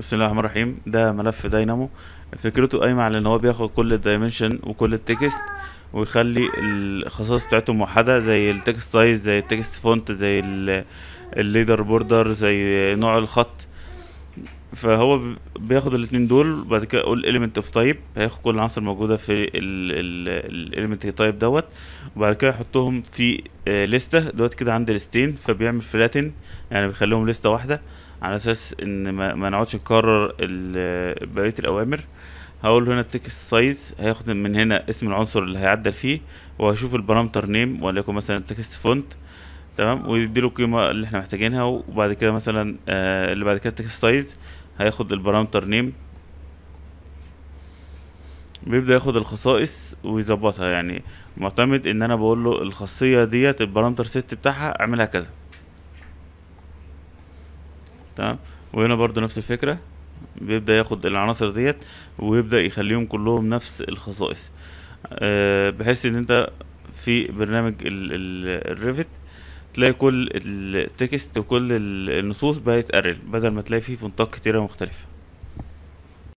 بسم الله الرحمن الرحيم ده ملف داينامو فكرته قايمه على ان هو بياخد كل الدايمنشن وكل التكست ويخلي الخصائص بتاعته موحده زي التكست سايز زي التكست فونت زي الليدر بوردر زي نوع الخط فهو بياخد الاثنين دول وبعد كده اقول element of type هياخد كل العناصر الموجوده في element type دوت وبعد كده يحطهم في آه، لسته دوت كده عندي ليستين فبيعمل فلاتن يعني بيخليهم لسته واحده على اساس ان ما نقعدش نكرر بقيه الاوامر هقول هنا التكست سايز هياخد من هنا اسم العنصر اللي هيعدل فيه وهشوف البارامتر نيم وليكن مثلا text فونت تمام ويديله القيمه اللي احنا محتاجينها وبعد كده مثلا آه اللي بعد كده التكست سايز هياخد البارامتر نيم بيبدا ياخد الخصائص ويظبطها يعني معتمد ان انا بقول له الخاصيه ديت البارامتر ست بتاعها اعملها كذا تمام وهنا برضو نفس الفكره بيبدا ياخد العناصر ديت ويبدا يخليهم كلهم نفس الخصائص أه بحيث ان انت في برنامج الريفت تلاقي كل التكست وكل النصوص بقت ارل بدل ما تلاقي فيه فونتات كتيره مختلفه